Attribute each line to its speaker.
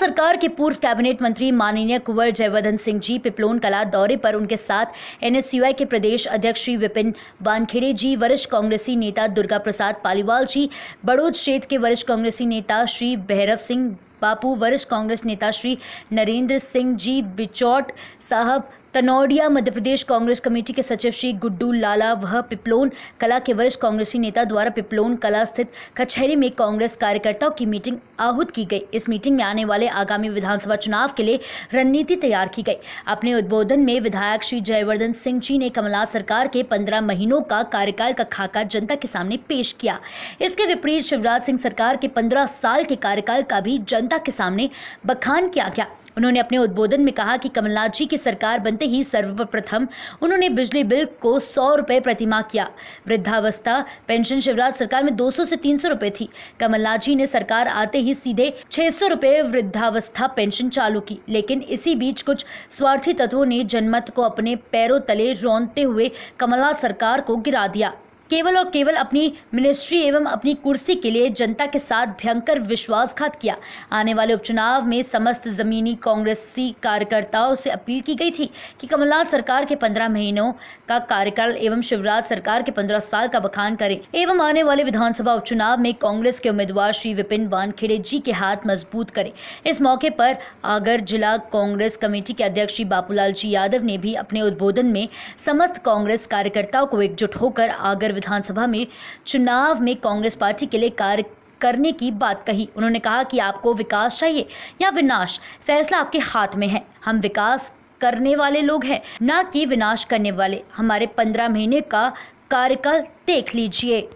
Speaker 1: सरकार के पूर्व कैबिनेट मंत्री माननीय कुंवर जयवर्धन सिंह जी पिपलोन कला दौरे पर उनके साथ एनएसयूआई के प्रदेश अध्यक्ष श्री विपिन वानखेड़े जी वरिष्ठ कांग्रेसी नेता दुर्गा प्रसाद पालीवाल जी बड़ोद क्षेत्र के वरिष्ठ कांग्रेसी नेता श्री भैरव सिंह बापू वरिष्ठ कांग्रेस नेता श्री नरेंद्र सिंह जी बिचौट साहब तनौड़िया मध्य प्रदेश कांग्रेस कमेटी के सचिव श्री गुड्डू लाला वह पिपलोन कला के वरिष्ठ कांग्रेसी नेता द्वारा पिपलोन कला स्थित कचहरी में कांग्रेस कार्यकर्ताओं की मीटिंग आहूत की गई इस मीटिंग में आने वाले आगामी विधानसभा चुनाव के लिए रणनीति तैयार की गई अपने उद्बोधन में विधायक श्री जयवर्धन सिंह जी ने कमलनाथ सरकार के पंद्रह महीनों का कार्यकाल का खाका जनता के सामने पेश किया इसके विपरीत शिवराज सिंह सरकार के पंद्रह साल के कार्यकाल का भी जनता जनता के सामने बखान किया गया उन्होंने अपने उद्बोधन में कहा कि कमलनाथ जी की सरकार बनते ही सर्वप्रथम उन्होंने बिजली बिल को सौ रुपये प्रतिमा किया वृद्धावस्था पेंशन शिवराज सरकार में 200 से 300 रुपए थी कमलनाथ जी ने सरकार आते ही सीधे 600 रुपए वृद्धावस्था पेंशन चालू की लेकिन इसी बीच कुछ स्वार्थी तत्वों ने जनमत को अपने पैरों तले रौनते हुए कमलनाथ सरकार को गिरा दिया केवल और केवल अपनी मिनिस्ट्री एवं अपनी कुर्सी के लिए जनता के साथ भयंकर विश्वासघात किया आने वाले उपचुनाव में समस्त जमीनी कांग्रेसी कार्यकर्ताओं से अपील की गई थी कि कमलनाथ सरकार के पंद्रह महीनों का कार्यकाल एवं शिवराज सरकार के पंद्रह साल का बखान करें एवं आने वाले विधानसभा उपचुनाव में कांग्रेस के उम्मीदवार श्री विपिन वानखेड़े जी के हाथ मजबूत करें इस मौके पर आगर जिला कांग्रेस कमेटी के अध्यक्ष श्री बापूलाल जी यादव ने भी अपने उद्बोधन में समस्त कांग्रेस कार्यकर्ताओं को एकजुट होकर आगर विधानसभा में चुनाव में कांग्रेस पार्टी के लिए कार्य करने की बात कही उन्होंने कहा कि आपको विकास चाहिए या विनाश फैसला आपके हाथ में है हम विकास करने वाले लोग हैं ना कि विनाश करने वाले हमारे पंद्रह महीने का कार्यकाल देख लीजिए